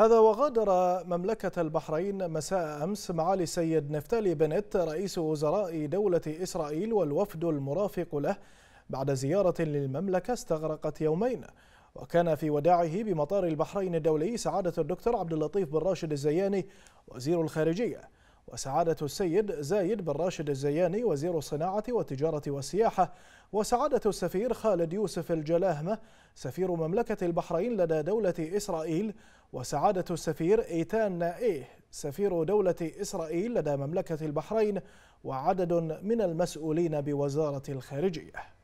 هذا وغادر مملكة البحرين مساء أمس معالي السيد نفتالي بنت رئيس وزراء دولة إسرائيل والوفد المرافق له بعد زيارة للمملكة استغرقت يومين وكان في وداعه بمطار البحرين الدولي سعادة الدكتور عبد اللطيف بن راشد الزياني وزير الخارجية وسعادة السيد زايد بن راشد الزياني وزير الصناعة والتجارة والسياحة وسعادة السفير خالد يوسف الجلاهمة سفير مملكة البحرين لدى دولة إسرائيل وسعادة السفير إيتان نائيه سفير دولة إسرائيل لدى مملكة البحرين وعدد من المسؤولين بوزارة الخارجية